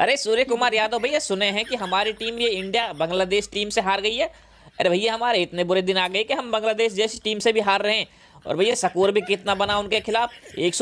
अरे सूर्य कुमार यादव भैया सुने हैं कि हमारी टीम ये इंडिया बांग्लादेश टीम से हार गई है अरे भैया हमारे इतने बुरे दिन आ गए कि हम बांग्लादेश जैसी टीम से भी हार रहे हैं और भैया स्कोर भी कितना बना उनके खिलाफ एक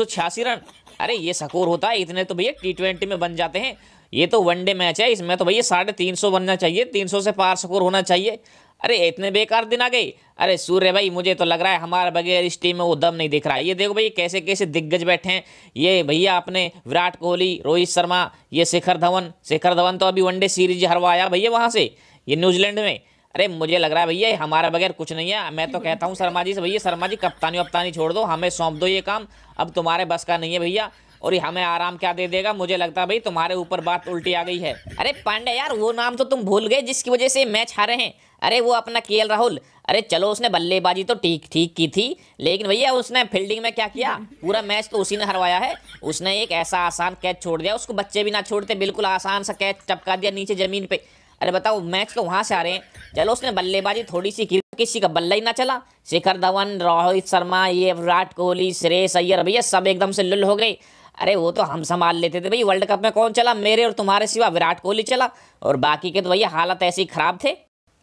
रन अरे ये स्कोर होता है इतने तो भैया टी ट्वेंटी में बन जाते हैं ये तो वनडे मैच है इसमें तो भैया साढ़े तीन सौ बनना चाहिए तीन सौ से पार स्कोर होना चाहिए अरे इतने बेकार दिन आ गए अरे सूर्य भाई मुझे तो लग रहा है हमारे बगैर इस टीम में वो दम नहीं दिख रहा है ये देखो भाई कैसे कैसे दिग्गज बैठे हैं ये भैया आपने विराट कोहली रोहित शर्मा ये शिखर धवन शिखर धवन तो अभी वनडे सीरीज हरवाया भैया वहाँ से ये न्यूजीलैंड में अरे मुझे लग रहा है भैया हमारा बगैर कुछ नहीं है मैं तो कहता हूँ शर्मा जी से भैया शर्मा जी कप्तानी वप्तानी छोड़ दो हमें सौंप दो ये काम अब तुम्हारे बस का नहीं है भैया और ये हमें आराम क्या दे देगा मुझे लगता है भाई तुम्हारे ऊपर बात उल्टी आ गई है अरे पांडे यार वो नाम तो तुम भूल गए जिसकी वजह से मैच हारे हैं अरे वो अपना के राहुल अरे चलो उसने बल्लेबाजी तो ठीक ठीक की थी लेकिन भैया उसने फील्डिंग में क्या किया पूरा मैच तो उसी ने हरवाया है उसने एक ऐसा आसान कैच छोड़ दिया उसको बच्चे भी ना छोड़ते बिल्कुल आसान सा कैच टपका दिया नीचे ज़मीन पे अरे बताओ मैच तो वहाँ से आ रहे हैं चलो उसने बल्लेबाजी थोड़ी सी की किसी का बल्ला ही ना चला शिखर धवन रोहित शर्मा ये विराट कोहली श्रेय अय्यर भैया सब एकदम से लुल हो गए अरे वो तो हम संभाल लेते थे भाई वर्ल्ड कप में कौन चला मेरे और तुम्हारे सिवा विराट कोहली चला और बाकी के तो भैया हालत ऐसे ही खराब थे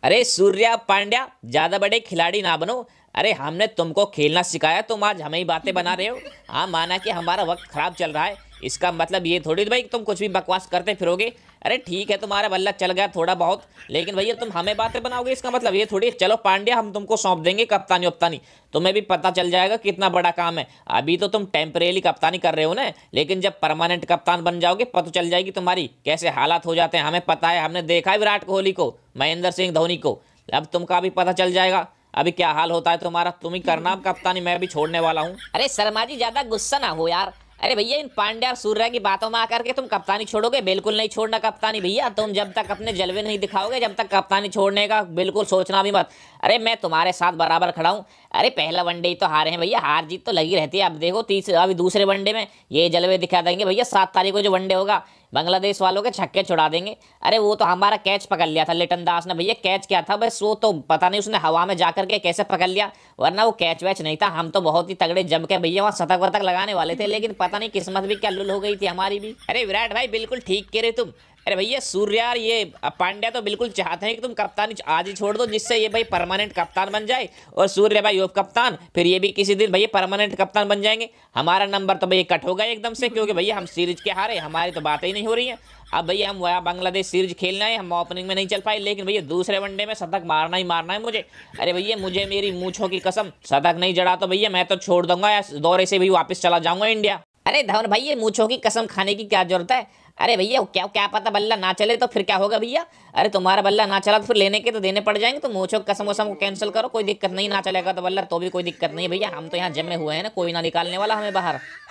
अरे सूर्या पांड्या ज़्यादा बड़े खिलाड़ी ना बनो अरे हमने तुमको खेलना सिखाया तुम आज हमें ही बातें बना रहे हो हाँ माना कि हमारा वक्त खराब चल रहा है इसका मतलब ये थोड़ी भाई तुम कुछ भी बकवास करते फिरोगे अरे ठीक है तुम्हारा बल्ला चल गया थोड़ा बहुत लेकिन भैया तुम हमें बातें बनाओगे इसका मतलब ये थोड़ी चलो पांड्या हम तुमको सौंप देंगे कप्तानी वप्तानी तुम्हें भी पता चल जाएगा कितना बड़ा काम है अभी तो तुम टेम्परेली कप्तानी कर रहे हो ना लेकिन जब परमानेंट कप्तान बन जाओगे पता चल जाएगी तुम्हारी कैसे हालात हो जाते हैं हमें पता है हमने देखा है विराट कोहली को महेंद्र सिंह धोनी को अब तुमका भी पता चल जाएगा अभी क्या हाल होता है तुम्हारा तुम ही करना कप्तानी मैं भी छोड़ने वाला हूँ अरे शर्मा जी ज्यादा गुस्सा ना हो यार अरे भैया इन पांडे और सूर्य की बातों में आकर के तुम कप्तानी छोड़ोगे बिल्कुल नहीं छोड़ना कप्तानी भैया तुम जब तक अपने जलवे नहीं दिखाओगे जब तक कप्तानी छोड़ने का बिल्कुल सोचना भी मत अरे मैं तुम्हारे साथ बराबर खड़ा हूँ अरे पहला वनडे तो हारे हैं भैया हार जीत तो लगी रहती है अब देखो तीसरे अभी दूसरे वनडे में ये जलवे दिखा देंगे भैया सात तारीख को जो वनडे होगा बांग्लादेश वालों के छक्के छुड़ा देंगे अरे वो तो हमारा कैच पकड़ लिया था लिटन दास ने भैया कैच क्या था बस वो तो पता नहीं उसने हवा में जा के कैसे पकड़ लिया वरना वो कैच वैच नहीं था हम तो बहुत ही तगड़े जम के भैया वहाँ शतक वतक लगाने वाले थे लेकिन पता नहीं किस्मत भी क्या लुल हो गई थी हमारी भी अरे विराट भाई बिल्कुल ठीक कह रहे तुम अरे भैया सूर्यार ये पांड्या तो बिल्कुल चाहते हैं कि तुम कप्तानी आज ही छोड़ दो जिससे ये भाई परमानेंट कप्तान बन जाए और सूर्य भाई उप कप्तान फिर ये भी किसी दिन भैया परमानेंट कप्तान बन जाएंगे हमारा नंबर तो भैया कट होगा एकदम से क्योंकि भैया हम सीरीज के हारे हमारी तो बातें ही नहीं हो रही है अब भैया हम वहाँ बांग्लादेश सीरीज खेलना है हम ओपनिंग में नहीं चल पाए लेकिन भैया दूसरे वनडे में शतक मारना ही मारना है मुझे अरे भैया मुझे मेरी मूछों की कसम शतक नहीं जड़ा तो भैया मैं तो छोड़ दूंगा या दौरे से भी वापस चला जाऊंगा इंडिया अरे धवन भाई ये मूछों की कसम खाने की क्या जरूरत है अरे भैया क्या क्या पता बल्ला ना चले तो फिर क्या होगा भैया अरे तुम्हारा बल्ला ना चला तो फिर लेने के तो देने पड़ जाएंगे तो मोचो कसम वसम को कैंसिल करो कोई दिक्कत नहीं ना चलेगा तो बल्ला तो भी कोई दिक्कत नहीं भैया हम तो यहाँ जमे हुए हैं ना कोई ना निकालने वाला हमें बाहर